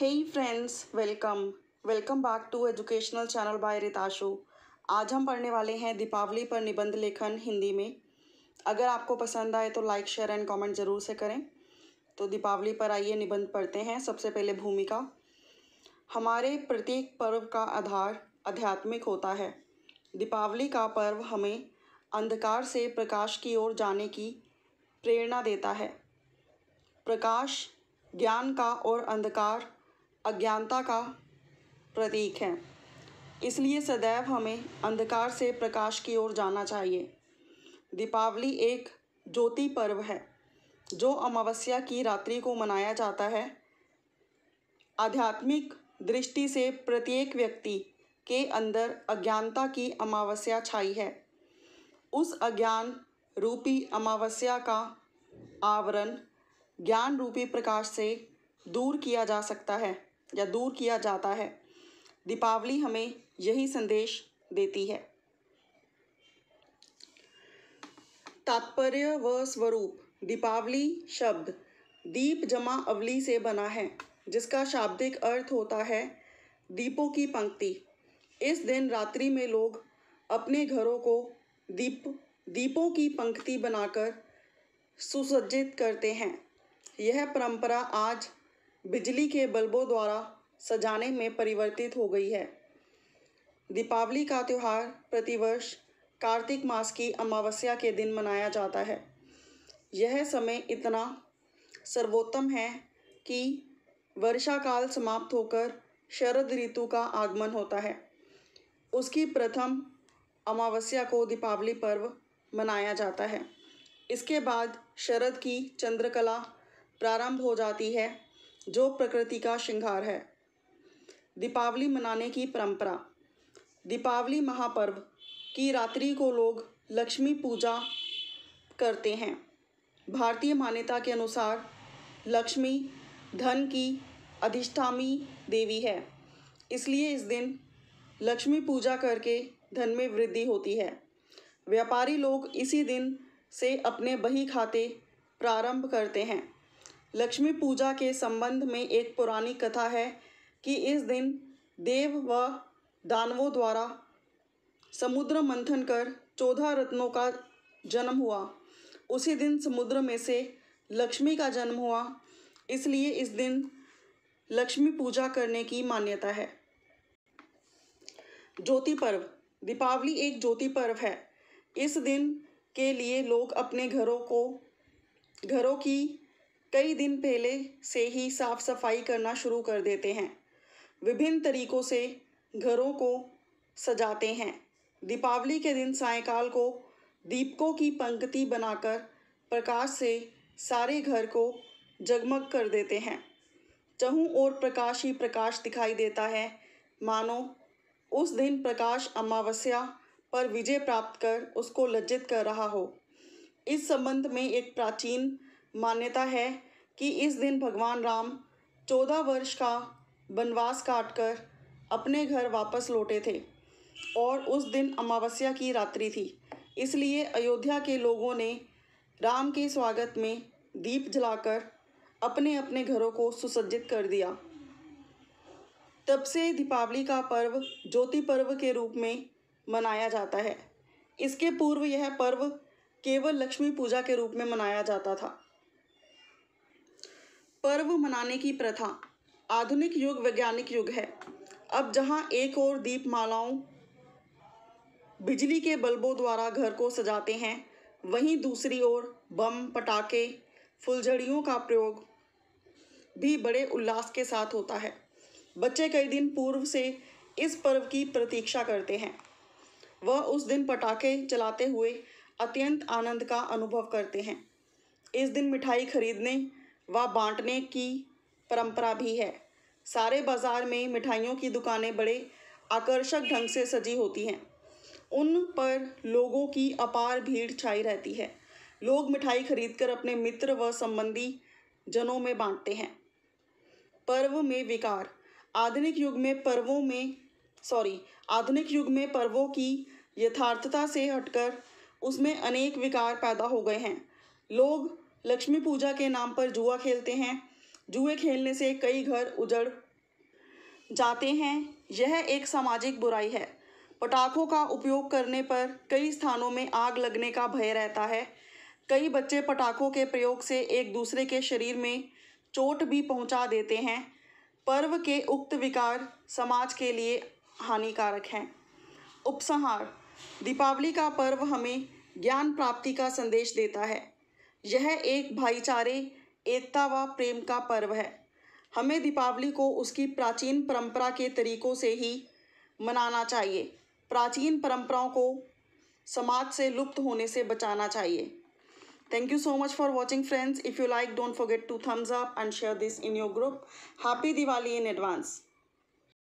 hey friends welcome welcome back to educational channel by Ritashu आज हम पढ़ने वाले हैं दीपावली पर निबंध लेखन हिंदी में अगर आपको पसंद आए तो लाइक शेयर एंड कमेंट ज़रूर से करें तो दीपावली पर आइए निबंध पढ़ते हैं सबसे पहले भूमिका हमारे प्रत्येक पर्व का आधार आध्यात्मिक होता है दीपावली का पर्व हमें अंधकार से प्रकाश की ओर जाने की प्रेरणा देता है प्रकाश ज्ञान का और अंधकार अज्ञानता का प्रतीक है इसलिए सदैव हमें अंधकार से प्रकाश की ओर जाना चाहिए दीपावली एक ज्योति पर्व है जो अमावस्या की रात्रि को मनाया जाता है आध्यात्मिक दृष्टि से प्रत्येक व्यक्ति के अंदर अज्ञानता की अमावस्या छाई है उस अज्ञान रूपी अमावस्या का आवरण ज्ञान रूपी प्रकाश से दूर किया जा सकता है या दूर किया जाता है दीपावली हमें यही संदेश देती है तात्पर्य व स्वरूप दीपावली शब्द दीप जमा अवली से बना है जिसका शाब्दिक अर्थ होता है दीपों की पंक्ति इस दिन रात्रि में लोग अपने घरों को दीप दीपों की पंक्ति बनाकर सुसज्जित करते हैं यह परंपरा आज बिजली के बल्बों द्वारा सजाने में परिवर्तित हो गई है दीपावली का त्यौहार प्रतिवर्ष कार्तिक मास की अमावस्या के दिन मनाया जाता है यह समय इतना सर्वोत्तम है कि वर्षा काल समाप्त होकर शरद ऋतु का आगमन होता है उसकी प्रथम अमावस्या को दीपावली पर्व मनाया जाता है इसके बाद शरद की चंद्रकला प्रारंभ हो जाती है जो प्रकृति का श्रृंगार है दीपावली मनाने की परंपरा दीपावली महापर्व की रात्रि को लोग लक्ष्मी पूजा करते हैं भारतीय मान्यता के अनुसार लक्ष्मी धन की अधिष्ठामी देवी है इसलिए इस दिन लक्ष्मी पूजा करके धन में वृद्धि होती है व्यापारी लोग इसी दिन से अपने बही खाते प्रारंभ करते हैं लक्ष्मी पूजा के संबंध में एक पुरानी कथा है कि इस दिन देव व दानवों द्वारा समुद्र मंथन कर चौदह रत्नों का जन्म हुआ उसी दिन समुद्र में से लक्ष्मी का जन्म हुआ इसलिए इस दिन लक्ष्मी पूजा करने की मान्यता है ज्योति पर्व दीपावली एक ज्योति पर्व है इस दिन के लिए लोग अपने घरों को घरों की कई दिन पहले से ही साफ सफाई करना शुरू कर देते हैं विभिन्न तरीकों से घरों को सजाते हैं दीपावली के दिन सायकाल को दीपकों की पंक्ति बनाकर प्रकाश से सारे घर को जगमग कर देते हैं चहु और प्रकाश ही प्रकाश दिखाई देता है मानो उस दिन प्रकाश अमावस्या पर विजय प्राप्त कर उसको लज्जित कर रहा हो इस संबंध में एक प्राचीन मान्यता है कि इस दिन भगवान राम चौदह वर्ष का वनवास काटकर अपने घर वापस लौटे थे और उस दिन अमावस्या की रात्रि थी इसलिए अयोध्या के लोगों ने राम के स्वागत में दीप जलाकर अपने अपने घरों को सुसज्जित कर दिया तब से दीपावली का पर्व ज्योति पर्व के रूप में मनाया जाता है इसके पूर्व यह पर्व केवल लक्ष्मी पूजा के रूप में मनाया जाता था पर्व मनाने की प्रथा आधुनिक युग वैज्ञानिक युग है अब जहाँ एक और दीपमालाओं बिजली के बल्बों द्वारा घर को सजाते हैं वहीं दूसरी ओर बम पटाखे फुलझड़ियों का प्रयोग भी बड़े उल्लास के साथ होता है बच्चे कई दिन पूर्व से इस पर्व की प्रतीक्षा करते हैं वह उस दिन पटाखे चलाते हुए अत्यंत आनंद का अनुभव करते हैं इस दिन मिठाई खरीदने व बांटने की परंपरा भी है सारे बाज़ार में मिठाइयों की दुकानें बड़े आकर्षक ढंग से सजी होती हैं उन पर लोगों की अपार भीड़ छाई रहती है लोग मिठाई खरीदकर अपने मित्र व संबंधी जनों में बांटते हैं पर्व में विकार आधुनिक युग में पर्वों में सॉरी आधुनिक युग में पर्वों की यथार्थता से हटकर उसमें अनेक विकार पैदा हो गए हैं लोग लक्ष्मी पूजा के नाम पर जुआ खेलते हैं जुए खेलने से कई घर उजड़ जाते हैं यह एक सामाजिक बुराई है पटाखों का उपयोग करने पर कई स्थानों में आग लगने का भय रहता है कई बच्चे पटाखों के प्रयोग से एक दूसरे के शरीर में चोट भी पहुंचा देते हैं पर्व के उक्त विकार समाज के लिए हानिकारक हैं उपसंहार दीपावली का पर्व हमें ज्ञान प्राप्ति का संदेश देता है यह एक भाईचारे एकता व प्रेम का पर्व है हमें दीपावली को उसकी प्राचीन परंपरा के तरीकों से ही मनाना चाहिए प्राचीन परंपराओं को समाज से लुप्त होने से बचाना चाहिए thank you so much for watching friends if you like don't forget to thumbs up and share this in your group happy Diwali in advance